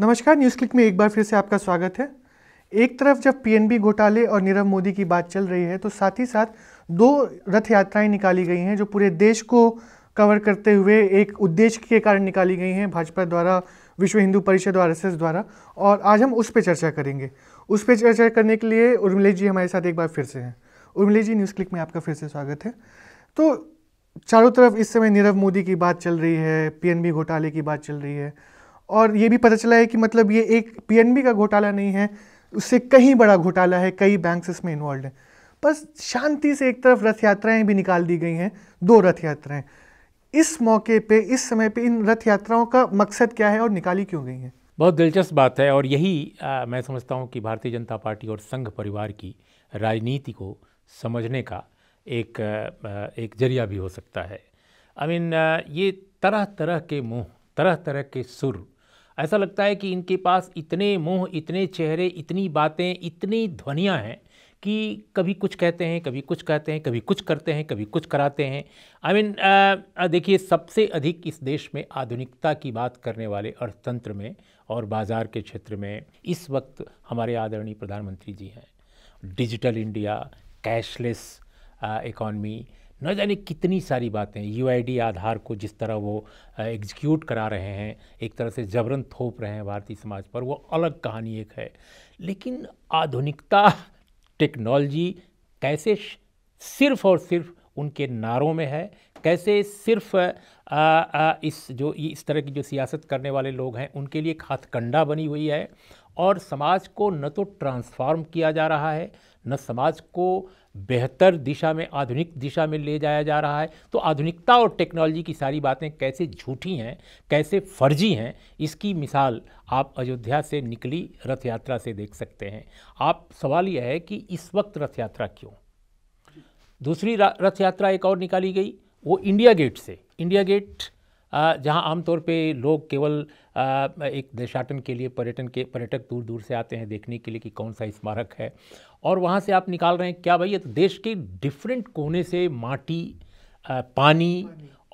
नमस्कार news click में एक बार फिर से आपका स्वागत है एक तरफ जब पीएनबी घोटाले और नीरव मोदी की बात चल रही है तो साथ ही साथ दो रथ यात्राएं निकाली गई हैं जो पूरे देश को कवर करते हुए एक उद्देश्य के कारण निकाली गई हैं भाजपा द्वारा विश्व हिंदू परिषद और आर द्वारा और आज हम उस पर चर्चा करेंगे उस पर चर्चा करने के लिए उर्मिले जी हमारे साथ एक बार फिर से हैं उर्मिले जी न्यूज़ क्लिक में आपका फिर से स्वागत है तो चारों तरफ इस समय नीरव मोदी की बात चल रही है पीएनबी घोटाले की बात चल रही है और ये भी पता चला है कि मतलब ये एक पीएनबी का घोटाला नहीं है उससे कहीं बड़ा घोटाला है कई बैंक्स इसमें इन्वॉल्व हैं बस शांति से एक तरफ रथ यात्राएँ भी निकाल दी गई हैं दो रथ यात्राएँ इस मौके पे इस समय पे इन रथ यात्राओं का मकसद क्या है और निकाली क्यों गई हैं बहुत दिलचस्प बात है और यही आ, मैं समझता हूँ कि भारतीय जनता पार्टी और संघ परिवार की राजनीति को समझने का एक आ, एक जरिया भी हो सकता है आई I मीन mean, ये तरह तरह के मुँह तरह तरह के सुर ऐसा लगता है कि इनके पास इतने मुंह इतने चेहरे इतनी बातें इतनी ध्वनियाँ हैं कि कभी कुछ कहते हैं कभी कुछ कहते हैं कभी कुछ करते हैं कभी कुछ कराते हैं आई मीन देखिए सबसे अधिक इस देश में आधुनिकता की बात करने वाले अर्थतंत्र में और बाज़ार के क्षेत्र में इस वक्त हमारे आदरणीय प्रधानमंत्री जी हैं डिजिटल इंडिया कैशलेस इकॉनमी न जाने कितनी सारी बातें यू आधार को जिस तरह वो एग्जीक्यूट करा रहे हैं एक तरह से जबरन थोप रहे हैं भारतीय समाज पर वो अलग कहानी एक है लेकिन आधुनिकता टेक्नोलॉजी कैसे सिर्फ और सिर्फ उनके नारों में है कैसे सिर्फ आ, आ, इस जो इस तरह की जो सियासत करने वाले लोग हैं उनके लिए खातकंडा बनी हुई है और समाज को न तो ट्रांसफॉर्म किया जा रहा है न समाज को बेहतर दिशा में आधुनिक दिशा में ले जाया जा रहा है तो आधुनिकता और टेक्नोलॉजी की सारी बातें कैसे झूठी हैं कैसे फर्जी हैं इसकी मिसाल आप अयोध्या से निकली रथ यात्रा से देख सकते हैं आप सवाल यह है कि इस वक्त रथ यात्रा क्यों दूसरी रथ यात्रा एक और निकाली गई वो इंडिया गेट से इंडिया गेट जहाँ आमतौर पे लोग केवल एक देशाटन के लिए पर्यटन के पर्यटक दूर दूर से आते हैं देखने के लिए कि कौन सा स्मारक है और वहाँ से आप निकाल रहे हैं क्या भाई ये तो देश के डिफरेंट कोने से माटी पानी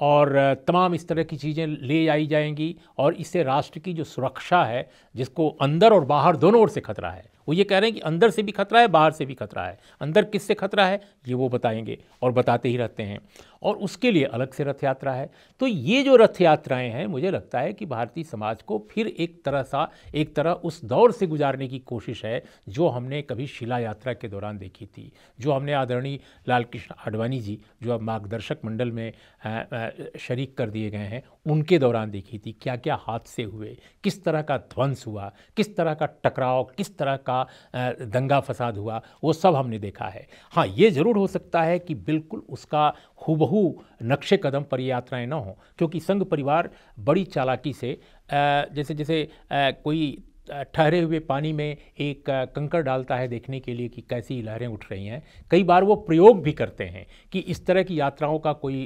और तमाम इस तरह की चीज़ें ले आई जाएंगी और इससे राष्ट्र की जो सुरक्षा है जिसको अंदर और बाहर दोनों ओर से खतरा है वो ये कह रहे हैं कि अंदर से भी खतरा है बाहर से भी खतरा है अंदर किससे खतरा है ये वो बताएंगे और बताते ही रहते हैं और उसके लिए अलग से रथ यात्रा है तो ये जो रथ यात्राएँ हैं मुझे लगता है कि भारतीय समाज को फिर एक तरह सा एक तरह उस दौर से गुजारने की कोशिश है जो हमने कभी शिला यात्रा के दौरान देखी थी जो हमने आदरणीय लाल कृष्ण आडवाणी जी जो अब मार्गदर्शक मंडल में शरीक कर दिए गए हैं उनके दौरान देखी थी क्या क्या हादसे हुए किस तरह का ध्वंस हुआ किस तरह का टकराव किस तरह का का दंगा फसाद हुआ वो सब हमने देखा है हाँ ये ज़रूर हो सकता है कि बिल्कुल उसका हुबहू नक्शे कदम पर यात्राएँ ना हों क्योंकि संघ परिवार बड़ी चालाकी से जैसे जैसे कोई ठहरे हुए पानी में एक कंकर डालता है देखने के लिए कि कैसी लहरें उठ रही हैं कई बार वो प्रयोग भी करते हैं कि इस तरह की यात्राओं का कोई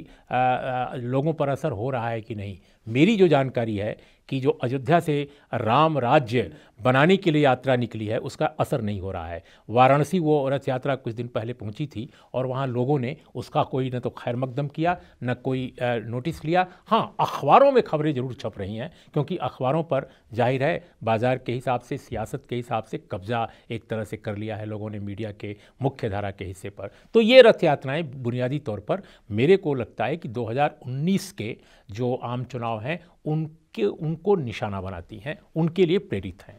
लोगों पर असर हो रहा है कि नहीं मेरी जो जानकारी है कि जो अयोध्या से राम राज्य बनाने के लिए यात्रा निकली है उसका असर नहीं हो रहा है वाराणसी वो रथ यात्रा कुछ दिन पहले पहुंची थी और वहाँ लोगों ने उसका कोई न तो खैर मकदम किया न कोई नोटिस लिया हाँ अखबारों में खबरें ज़रूर छप रही हैं क्योंकि अखबारों पर जाहिर है बाज़ार के हिसाब से सियासत के हिसाब से कब्जा एक तरह से कर लिया है लोगों ने मीडिया के मुख्य धारा के हिस्से पर तो ये रथ यात्राएँ बुनियादी तौर पर मेरे को लगता है कि दो के जो आम चुनाव भाव हैं उनके उनको निशाना बनाती हैं उनके लिए प्रेरित हैं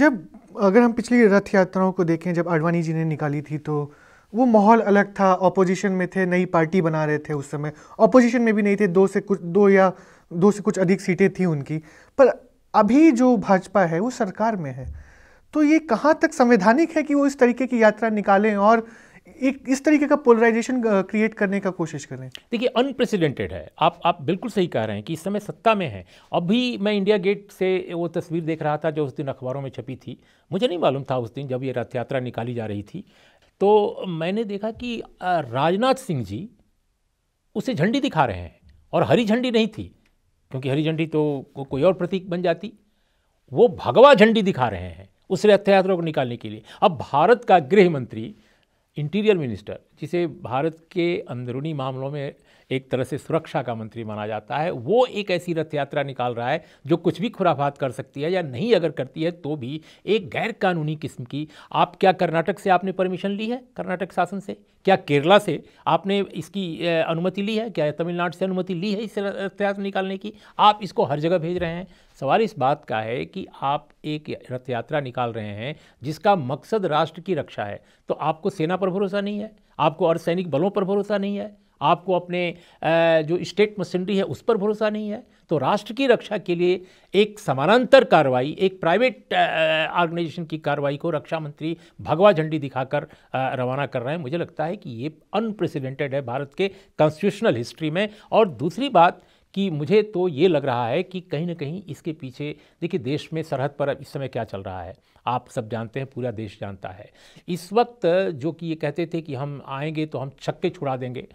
जब अगर हम पिछली रथ यात्राओं को देखें जब आडवाणी जी ने निकाली थी तो वो माहौल अलग था ऑपोजिशन में थे नई पार्टी बना रहे थे उस समय ऑपोजिशन में भी नहीं थे दो से कुछ दो या दो से कुछ अधिक सीटें थी उनकी पर अभी जो भाजपा है वो सरकार में है तो ये कहाँ तक संवैधानिक है कि वो इस तरीके की यात्रा निकालें और एक इस तरीके का पोलराइजेशन क्रिएट करने का कोशिश कर रहे हैं देखिए अनप्रेसिडेंटेड है आप आप बिल्कुल सही कह रहे हैं कि इस समय सत्ता में है अभी मैं इंडिया गेट से वो तस्वीर देख रहा था जो उस दिन अखबारों में छपी थी मुझे नहीं मालूम था उस दिन जब ये रथ यात्रा निकाली जा रही थी तो मैंने देखा कि राजनाथ सिंह जी उसे झंडी दिखा रहे हैं और हरी झंडी नहीं थी क्योंकि हरी झंडी तो को, कोई और प्रतीक बन जाती वो भगवा झंडी दिखा रहे हैं उस रथ यात्रा को निकालने के लिए अब भारत का गृह मंत्री इंटीरियर मिनिस्टर जिसे भारत के अंदरूनी मामलों में एक तरह से सुरक्षा का मंत्री माना जाता है वो एक ऐसी रथ यात्रा निकाल रहा है जो कुछ भी खुराफात कर सकती है या नहीं अगर करती है तो भी एक गैर कानूनी किस्म की आप क्या कर्नाटक से आपने परमिशन ली है कर्नाटक शासन से क्या केरला से आपने इसकी अनुमति ली है क्या तमिलनाडु से अनुमति ली है इस रथ यात्रा निकालने की आप इसको हर जगह भेज रहे हैं सवाल इस बात का है कि आप एक रथ यात्रा निकाल रहे हैं जिसका मकसद राष्ट्र की रक्षा है तो आपको सेना पर भरोसा नहीं है आपको अर्धसैनिक बलों पर भरोसा नहीं है आपको अपने जो स्टेट मशीनरी है उस पर भरोसा नहीं है तो राष्ट्र की रक्षा के लिए एक समानांतर कार्रवाई एक प्राइवेट ऑर्गेनाइजेशन की कार्रवाई को रक्षा मंत्री भगवा झंडी दिखाकर रवाना कर रहे हैं मुझे लगता है कि ये अनप्रेसिडेंटेड है भारत के कॉन्स्टिट्यूशनल हिस्ट्री में और दूसरी बात कि मुझे तो ये लग रहा है कि कहीं ना कहीं इसके पीछे देखिए देश में सरहद पर इस समय क्या चल रहा है आप सब जानते हैं पूरा देश जानता है इस वक्त जो कि ये कहते थे कि हम आएंगे तो हम छक्के छुड़ा देंगे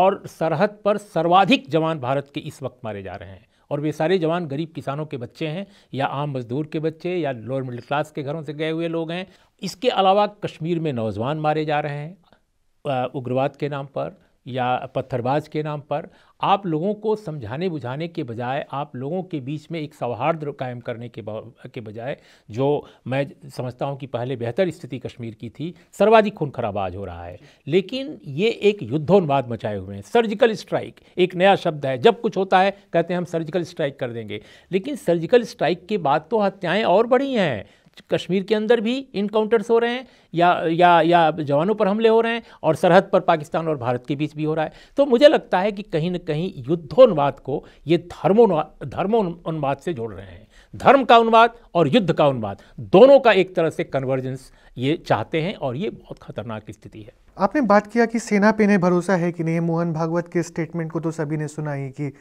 और सरहद पर सर्वाधिक जवान भारत के इस वक्त मारे जा रहे हैं और वे सारे जवान गरीब किसानों के बच्चे हैं या आम मजदूर के बच्चे या लोअर मिडिल क्लास के घरों से गए हुए लोग हैं इसके अलावा कश्मीर में नौजवान मारे जा रहे हैं उग्रवाद के नाम पर या पत्थरबाज के नाम पर आप लोगों को समझाने बुझाने के बजाय आप लोगों के बीच में एक सौहार्द कायम करने के के बजाय जो मैं समझता हूं कि पहले बेहतर स्थिति कश्मीर की थी सर्वाधिक खून खराब आज हो रहा है लेकिन ये एक युद्धोन्वाद मचाए हुए हैं सर्जिकल स्ट्राइक एक नया शब्द है जब कुछ होता है कहते हैं हम सर्जिकल स्ट्राइक कर देंगे लेकिन सर्जिकल स्ट्राइक के बाद तो हत्याएँ और बढ़ी हैं कश्मीर के अंदर भी इनकाउंटर्स हो रहे हैं या या या जवानों पर हमले हो रहे हैं और सरहद पर पाकिस्तान और भारत के बीच भी हो रहा है तो मुझे लगता है कि कहीं ना कहीं युद्धोन्वाद को ये धर्मो धर्मोन्माद से जोड़ रहे हैं धर्म का अनुवाद और युद्ध का अनुवाद दोनों का एक तरह से कन्वर्जेंस ये चाहते हैं और ये बहुत खतरनाक स्थिति है आपने बात किया कि सेना पे इन्हें भरोसा है कि नहीं मोहन भागवत के स्टेटमेंट को तो सभी ने सुना ही कि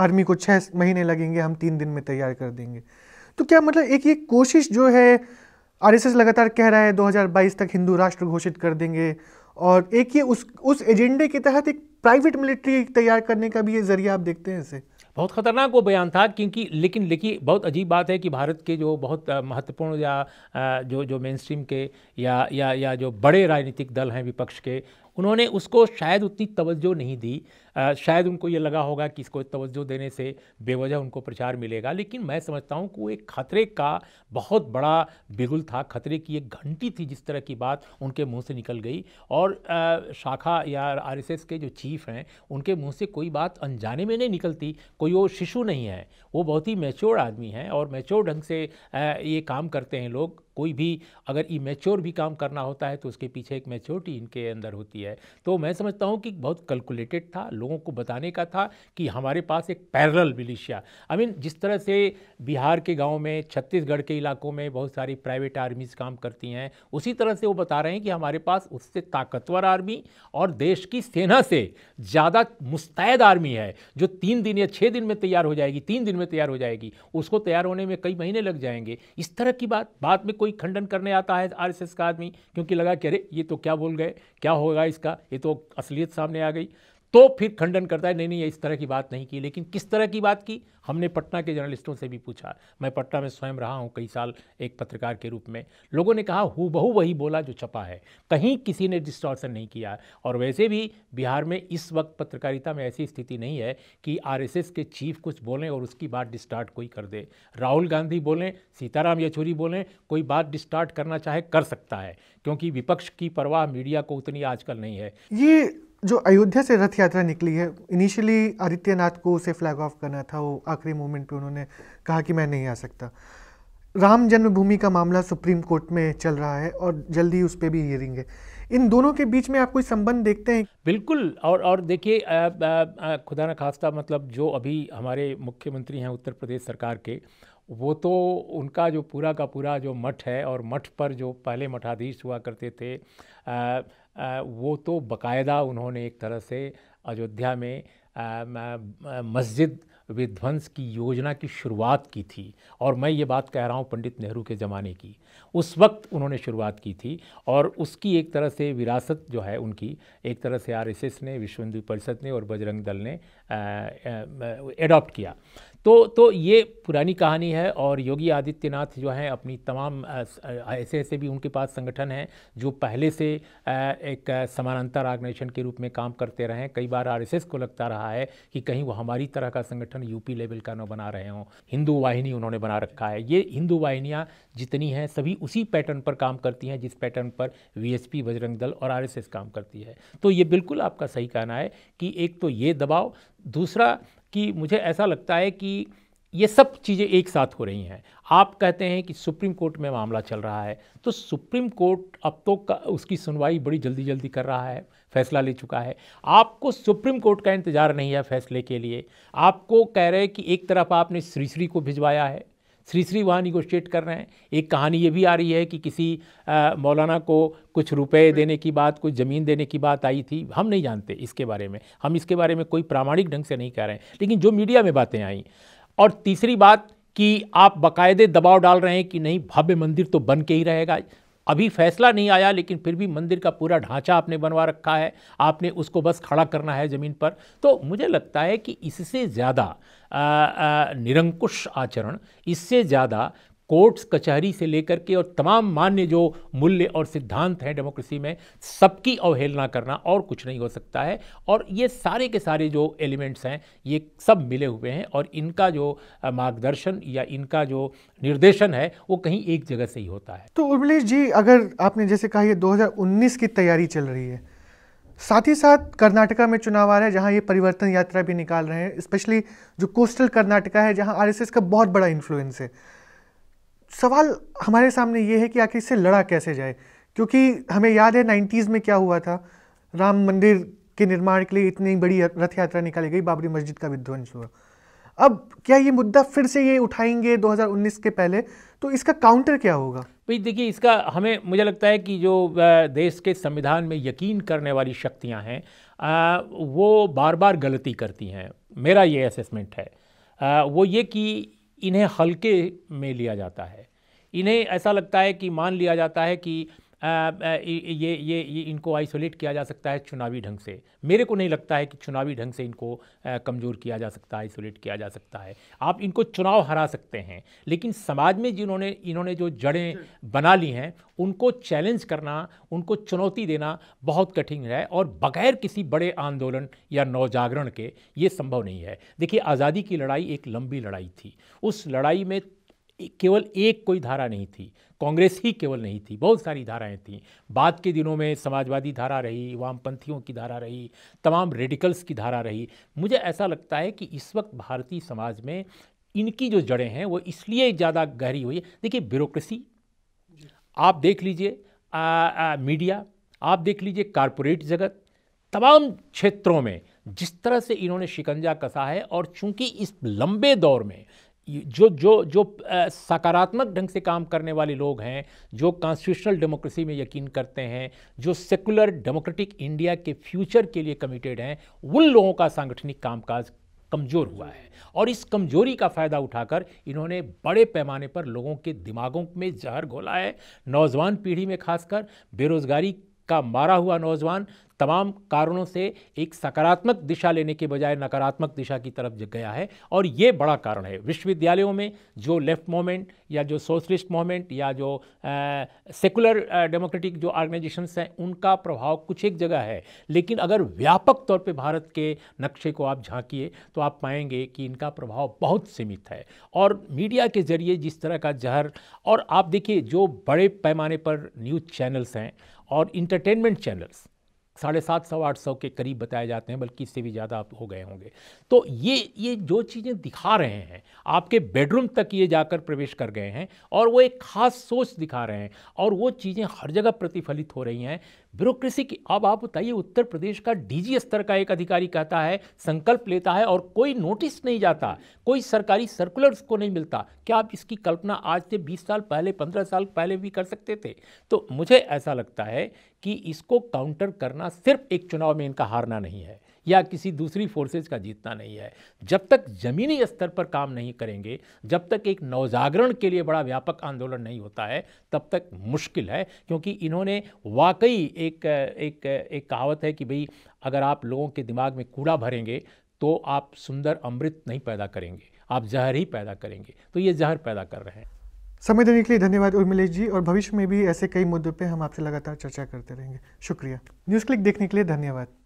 आर्मी को छः महीने लगेंगे हम तीन दिन में तैयार कर देंगे तो क्या मतलब एक ये कोशिश जो है आरएसएस लगातार कह रहा है 2022 तक हिंदू राष्ट्र घोषित कर देंगे और एक ये उस उस एजेंडे के तहत एक प्राइवेट मिलिट्री तैयार करने का भी ये जरिया आप देखते हैं इसे बहुत खतरनाक वो बयान था क्योंकि लेकिन देखिए बहुत अजीब बात है कि भारत के जो बहुत महत्वपूर्ण या जो जो मेन स्ट्रीम के या या या जो बड़े राजनीतिक दल हैं विपक्ष के उन्होंने उसको शायद उतनी तवज्जो नहीं दी शायद उनको ये लगा होगा कि इसको तवज्जो देने से बेवजह उनको प्रचार मिलेगा लेकिन मैं समझता हूँ कि वो एक ख़तरे का बहुत बड़ा बिगुल था ख़तरे की एक घंटी थी जिस तरह की बात उनके मुँह से निकल गई और शाखा या आर के जो चीफ हैं उनके मुँह से कोई बात अनजाने में नहीं निकलती कोई वो शिशु नहीं है वो बहुत ही मेच्योर आदमी हैं और मेच्योर ढंग से ये काम करते हैं लोग कोई भी अगर इमेच्योर भी काम करना होता है तो उसके पीछे एक मेच्योरिटी इनके अंदर होती है तो मैं समझता हूँ कि बहुत कैलकुलेटेड था लोग लोगों को बताने का था कि हमारे पास एक पैरल मिलिशिया आई मीन जिस तरह से बिहार के गाँव में छत्तीसगढ़ के इलाकों में बहुत सारी प्राइवेट आर्मीज़ काम करती हैं उसी तरह से वो बता रहे हैं कि हमारे पास उससे ताकतवर आर्मी और देश की सेना से ज़्यादा मुस्तैद आर्मी है जो तीन दिन या छः दिन में तैयार हो जाएगी तीन दिन में तैयार हो जाएगी उसको तैयार होने में कई महीने लग जाएंगे इस तरह की बात बात में कोई खंडन करने आता है आर का आदमी क्योंकि लगा कि अरे ये तो क्या बोल गए क्या होगा इसका ये तो असलियत सामने आ गई तो फिर खंडन करता है नहीं नहीं इस तरह की बात नहीं की लेकिन किस तरह की बात की हमने पटना के जर्नलिस्टों से भी पूछा मैं पटना में स्वयं रहा हूँ कई साल एक पत्रकार के रूप में लोगों ने कहा हु बहू वही बोला जो छपा है कहीं किसी ने डिस्टॉर्सन नहीं किया और वैसे भी बिहार में इस वक्त पत्रकारिता में ऐसी स्थिति नहीं है कि आर के चीफ कुछ बोलें और उसकी बात डिस्टार्ट कोई कर दे राहुल गांधी बोलें सीताराम येचुरी बोलें कोई बात डिस्टार्ट करना चाहे कर सकता है क्योंकि विपक्ष की परवाह मीडिया को उतनी आजकल नहीं है ये जो अयोध्या से रथ यात्रा निकली है इनिशियली आदित्यनाथ को उसे फ्लैग ऑफ करना था वो आखिरी मोमेंट पे उन्होंने कहा कि मैं नहीं आ सकता राम जन्मभूमि का मामला सुप्रीम कोर्ट में चल रहा है और जल्द ही उस पर भी हियरिंग है इन दोनों के बीच में आप कोई संबंध देखते हैं बिल्कुल और और देखिए खुदा न खास्ता मतलब जो अभी हमारे मुख्यमंत्री हैं उत्तर प्रदेश सरकार के वो तो उनका जो पूरा का पूरा जो मठ है और मठ पर जो पहले मठाधीश हुआ करते थे आ, वो तो बकायदा उन्होंने एक तरह से अयोध्या में मस्जिद विध्वंस की योजना की शुरुआत की थी और मैं ये बात कह रहा हूँ पंडित नेहरू के ज़माने की उस वक्त उन्होंने शुरुआत की थी और उसकी एक तरह से विरासत जो है उनकी एक तरह से आरएसएस ने विश्व हिंदू परिषद ने और बजरंग दल ने एडॉप्ट किया तो तो ये पुरानी कहानी है और योगी आदित्यनाथ जो हैं अपनी तमाम ऐसे ऐसे भी उनके पास संगठन हैं जो पहले से एक समानांतर ऑर्गेनाइजेशन के रूप में काम करते रहे हैं कई बार आरएसएस को लगता रहा है कि कहीं वो हमारी तरह का संगठन यूपी लेवल का न बना रहे हों हिंदू वाहिनी उन्होंने बना रखा है ये हिंदू वाहिनियाँ जितनी हैं सभी उसी पैटर्न पर काम करती हैं जिस पैटर्न पर वी बजरंग दल और आर काम करती है तो ये बिल्कुल आपका सही कहना है कि एक तो ये दबाव दूसरा कि मुझे ऐसा लगता है कि ये सब चीज़ें एक साथ हो रही हैं आप कहते हैं कि सुप्रीम कोर्ट में मामला चल रहा है तो सुप्रीम कोर्ट अब तो उसकी सुनवाई बड़ी जल्दी जल्दी कर रहा है फैसला ले चुका है आपको सुप्रीम कोर्ट का इंतज़ार नहीं है फैसले के लिए आपको कह रहे हैं कि एक तरफ आपने श्री श्री को भिजवाया है श्री श्री वहाँ निगोशिएट कर रहे हैं एक कहानी ये भी आ रही है कि किसी मौलाना को कुछ रुपए देने की बात कुछ ज़मीन देने की बात आई थी हम नहीं जानते इसके बारे में हम इसके बारे में कोई प्रामाणिक ढंग से नहीं कह रहे हैं लेकिन जो मीडिया में बातें आई और तीसरी बात कि आप बाकायदे दबाव डाल रहे हैं कि नहीं भव्य मंदिर तो बन के ही रहेगा अभी फैसला नहीं आया लेकिन फिर भी मंदिर का पूरा ढांचा आपने बनवा रखा है आपने उसको बस खड़ा करना है ज़मीन पर तो मुझे लगता है कि इससे ज़्यादा निरंकुश आचरण इससे ज़्यादा कोर्ट्स कचहरी से लेकर के और तमाम मान्य जो मूल्य और सिद्धांत हैं डेमोक्रेसी में सबकी अवहेलना करना और कुछ नहीं हो सकता है और ये सारे के सारे जो एलिमेंट्स हैं ये सब मिले हुए हैं और इनका जो मार्गदर्शन या इनका जो निर्देशन है वो कहीं एक जगह से ही होता है तो उर्मिलेश जी अगर आपने जैसे कहा ये 2019 की तैयारी चल रही है साथ ही साथ कर्नाटका में चुनाव आ रहा है जहाँ ये परिवर्तन यात्रा भी निकाल रहे हैं स्पेशली जो कोस्टल कर्नाटका है जहाँ आरएसएस का बहुत बड़ा इन्फ्लुएंस है सवाल हमारे सामने ये है कि आखिर इससे लड़ा कैसे जाए क्योंकि हमें याद है नाइन्टीज़ में क्या हुआ था राम मंदिर के निर्माण के लिए इतनी बड़ी रथ यात्रा निकाली गई बाबरी मस्जिद का विध्वंस हुआ अब क्या ये मुद्दा फिर से ये उठाएंगे 2019 के पहले तो इसका काउंटर क्या होगा भाई देखिए इसका हमें मुझे लगता है कि जो देश के संविधान में यकीन करने वाली शक्तियां हैं वो बार बार गलती करती हैं मेरा ये असेसमेंट है वो ये कि इन्हें हल्के में लिया जाता है इन्हें ऐसा लगता है कि मान लिया जाता है कि ये ये ये इनको आइसोलेट किया जा सकता है चुनावी ढंग से मेरे को नहीं लगता है कि चुनावी ढंग से इनको कमज़ोर किया जा सकता है आइसोलेट किया जा सकता है आप इनको चुनाव हरा सकते हैं लेकिन समाज में जिन्होंने इन्होंने जो जड़ें बना ली हैं उनको चैलेंज करना उनको चुनौती देना बहुत कठिन है और बगैर किसी बड़े आंदोलन या नवजागरण के ये संभव नहीं है देखिए आज़ादी की लड़ाई एक लंबी लड़ाई थी उस लड़ाई में केवल एक कोई धारा नहीं थी कांग्रेस ही केवल नहीं थी बहुत सारी धाराएं थीं बाद के दिनों में समाजवादी धारा रही वामपंथियों की धारा रही तमाम रेडिकल्स की धारा रही मुझे ऐसा लगता है कि इस वक्त भारतीय समाज में इनकी जो जड़ें हैं वो इसलिए ज़्यादा गहरी हुई है देखिए ब्यूरोक्रेसी आप देख लीजिए मीडिया आप देख लीजिए कारपोरेट जगत तमाम क्षेत्रों में जिस तरह से इन्होंने शिकंजा कसा है और चूंकि इस लंबे दौर में जो जो जो सकारात्मक ढंग से काम करने वाले लोग हैं जो कॉन्स्टिट्यूशनल डेमोक्रेसी में यकीन करते हैं जो सेकुलर डेमोक्रेटिक इंडिया के फ्यूचर के लिए कमिटेड हैं उन लोगों का सांगठनिक कामकाज कमज़ोर हुआ है और इस कमज़ोरी का फ़ायदा उठाकर इन्होंने बड़े पैमाने पर लोगों के दिमागों में जहर घोला है नौजवान पीढ़ी में खासकर बेरोज़गारी का मारा हुआ नौजवान तमाम कारणों से एक सकारात्मक दिशा लेने के बजाय नकारात्मक दिशा की तरफ गया है और ये बड़ा कारण है विश्वविद्यालयों में जो लेफ्ट मोमेंट या जो सोशलिस्ट मोमेंट या जो सेकुलर डेमोक्रेटिक जो ऑर्गेनाइजेशंस हैं उनका प्रभाव कुछ एक जगह है लेकिन अगर व्यापक तौर पर भारत के नक्शे को आप झांकिए तो आप पाएंगे कि इनका प्रभाव बहुत सीमित है और मीडिया के जरिए जिस तरह का जहर और आप देखिए जो बड़े पैमाने पर न्यूज़ चैनल्स हैं और इंटरटेनमेंट चैनल्स साढ़े सात सौ आठ सौ के करीब बताए जाते हैं बल्कि इससे भी ज़्यादा आप हो गए होंगे तो ये ये जो चीज़ें दिखा रहे हैं आपके बेडरूम तक ये जाकर प्रवेश कर गए हैं और वो एक खास सोच दिखा रहे हैं और वो चीज़ें हर जगह प्रतिफलित हो रही हैं ब्यूरोक्रेसी की अब आप बताइए उत्तर प्रदेश का डीजी स्तर का एक अधिकारी कहता है संकल्प लेता है और कोई नोटिस नहीं जाता कोई सरकारी सर्कुलर उसको नहीं मिलता क्या आप इसकी कल्पना आज से 20 साल पहले 15 साल पहले भी कर सकते थे तो मुझे ऐसा लगता है कि इसको काउंटर करना सिर्फ एक चुनाव में इनका हारना नहीं है या किसी दूसरी फोर्सेज का जीतना नहीं है जब तक ज़मीनी स्तर पर काम नहीं करेंगे जब तक एक नवजागरण के लिए बड़ा व्यापक आंदोलन नहीं होता है तब तक मुश्किल है क्योंकि इन्होंने वाकई एक एक एक कहावत है कि भाई अगर आप लोगों के दिमाग में कूड़ा भरेंगे तो आप सुंदर अमृत नहीं पैदा करेंगे आप जहर ही पैदा करेंगे तो ये जहर पैदा कर रहे हैं समय देने के लिए धन्यवाद उर्मिलेश जी और भविष्य में भी ऐसे कई मुद्दों पे हम आपसे लगातार चर्चा करते रहेंगे शुक्रिया न्यूज़ क्लिक देखने के लिए धन्यवाद